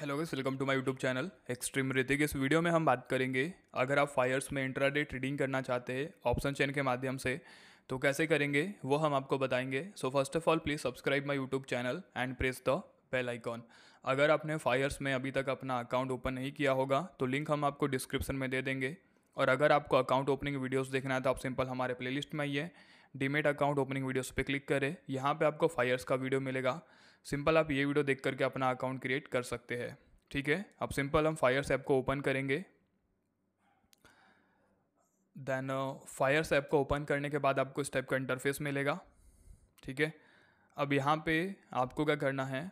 hello guys welcome to my YouTube channel extreme Hrithik इस video में हम बात करेंगे अगर आप फायर्स में इंट्राडे ट्रेडिंग करना चाहते हैं ऑप्शन चेन के माध्यम से तो कैसे करेंगे वो हम आपको बताएंगे so first of all please subscribe my YouTube channel and press the bell icon अगर आपने फायर्स में अभी तक अपना अकाउंट ओपन नहीं किया होगा तो लिंक हम आपको डिस्क्रिप्शन में दे देंगे और अगर आपको अकाउंट ओपनिंग वीडियोज़ देखना है तो आप सिंपल हमारे प्लेलिस्ट में आइए डीमेट अकाउंट ओपनिंग वीडियोस पे क्लिक करें यहाँ पे आपको फायर्स का वीडियो मिलेगा सिंपल आप ये वीडियो देख करके अपना अकाउंट क्रिएट कर सकते हैं ठीक है अब सिंपल हम फायर्स ऐप को ओपन करेंगे देन फायर्स ऐप को ओपन करने के बाद आपको इस टाइप का इंटरफेस मिलेगा ठीक है अब यहाँ पे आपको क्या करना है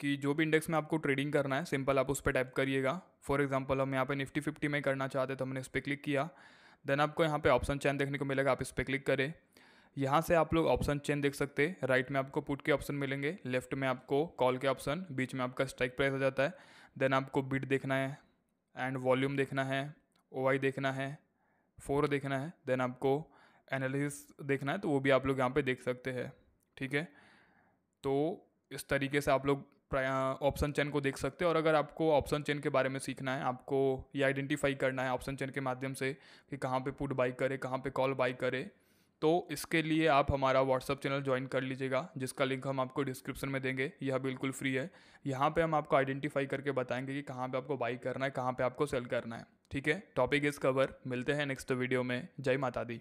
कि जो भी इंडेक्स में आपको ट्रेडिंग करना है सिंपल आप उस पर टाइप करिएगा फॉर एग्जांपल हम यहाँ पे निफ्टी फिफ्टी में करना चाहते तो हमने इस पर क्लिक किया देन आपको यहाँ पे ऑप्शन चैन देखने को मिलेगा आप इस पर क्लिक करें यहाँ से आप लोग ऑप्शन चेन देख सकते हैं राइट में आपको पुट के ऑप्शन मिलेंगे लेफ्ट में आपको कॉल के ऑप्शन बीच में आपका स्ट्राइक प्राइस आ जाता है देन आपको बिट देखना है एंड वॉल्यूम देखना है ओ देखना है फोर देखना है देन आपको एनालिसिस देखना है तो वो भी आप लोग यहाँ पे देख सकते हैं ठीक है तो इस तरीके से आप लोग ऑप्शन चेन को देख सकते हैं और अगर आपको ऑप्शन चेन के बारे में सीखना है आपको ये आइडेंटिफाई करना है ऑप्शन चेन के माध्यम से कि कहाँ पे पुट बाई करे कहाँ पे कॉल बाई करे तो इसके लिए आप हमारा व्हाट्सअप चैनल ज्वाइन कर लीजिएगा जिसका लिंक हम आपको डिस्क्रिप्शन में देंगे यह बिल्कुल फ्री है यहाँ पे हम आपको आइडेंटिफाई करके बताएंगे कि कहाँ पे आपको बाई करना है कहाँ पे आपको सेल करना है ठीक है टॉपिक इज़ कवर मिलते हैं नेक्स्ट वीडियो में जय माता दी